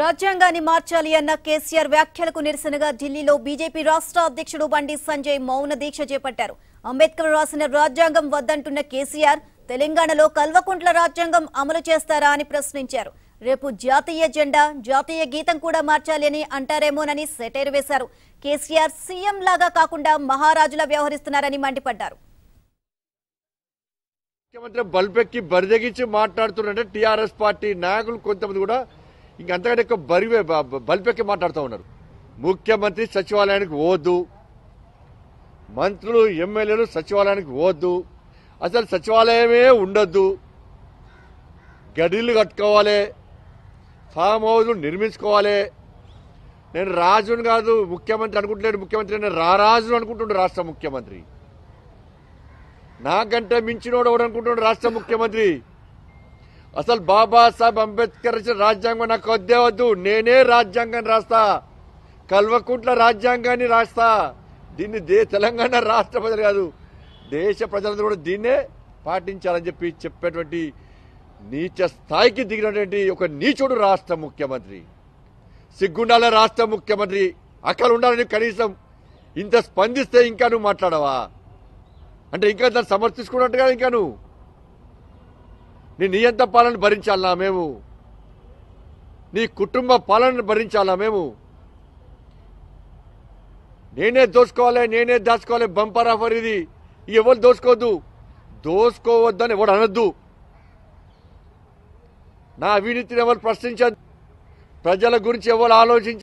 రాజ్యాంగాన్ని మార్చాలి అన్న కేసీఆర్ వ్యాఖ్యలకు నిరసనగా ఢిల్లీలో బీజేపీ రాష్ట్ర అధ్యక్షుడు బండి సంజయ్ మౌన దీక్ష చేపట్టారు అంబేద్కర్ రాసిన రాజ్యాంగం వద్దంటున్న కేసీఆర్ తెలంగాణలో కల్వకుంట్ల రాజ్యాంగం అమలు చేస్తారా అని ప్రశ్నించారు రేపు జాతీయ జెండా జాతీయ గీతం కూడా మార్చాలి అని అంటారేమోనని సెటైర్ వేశారు కేసీఆర్ సీఎం లాగా కాకుండా మహారాజులా వ్యవహరిస్తున్నారని మండిపడ్డారు ముఖ్యమంత్రి బల్పెక్కి బరిదగించి మాట్లాడుతున్నట్టే టీఆర్ఎస్ పార్టీ నాయకులు కొంతమంది కూడా ఇంకంతకంటే ఎక్కువ బరివే బలిపెక్కి మాట్లాడుతూ ఉన్నారు ముఖ్యమంత్రి సచివాలయానికి పోవద్దు మంత్రులు ఎమ్మెల్యేలు సచివాలయానికి పోవద్దు అసలు సచివాలయమే ఉండొద్దు గడిలు కట్టుకోవాలి ఫామ్ హౌస్లు నిర్మించుకోవాలి నేను రాజును కాదు ముఖ్యమంత్రి అనుకుంటున్నాను ముఖ్యమంత్రి నేను రారాజును అనుకుంటుండు రాష్ట్ర ముఖ్యమంత్రి నాకంటే మించినోడు ఎవడు అనుకుంటున్నాడు రాష్ట్ర ముఖ్యమంత్రి అసలు బాబాసాహెబ్ అంబేద్కర్ రాజ్యాంగం నాకు వద్దే వద్దు నేనే రాజ్యాంగం రాస్తా కల్వకుంట్ల రాజ్యాంగాన్ని రాస్తా దీన్ని దే తెలంగాణ రాష్ట్ర ప్రజలు కాదు దేశ ప్రజలందరూ కూడా దీన్నే పాటించాలని చెప్పి చెప్పేటువంటి నీచ స్థాయికి దిగినటువంటి ఒక నీచుడు రాష్ట్ర ముఖ్యమంత్రి సిగ్గుండాల రాష్ట్ర ముఖ్యమంత్రి అక్కడ ఉండాలని కనీసం ఇంత స్పందిస్తే ఇంకా నువ్వు మాట్లాడవా అంటే ఇంకా దాన్ని సమర్థించుకున్నట్టుగా ఇంకా నువ్వు నీ నియంత పాలన భరించాలా మేము నీ కుటుంబ పాలన భరించాలా మేము నేనే దోసుకోవాలి నేనే దాచుకోవాలి బంపర్ ఆఫర్ ఇది ఎవరు దోసుకోవద్దు అని ఎవడు అనొద్దు నా అవినీతిని ఎవరు ప్రశ్నించద్దు ప్రజల గురించి ఎవరు ఆలోచించ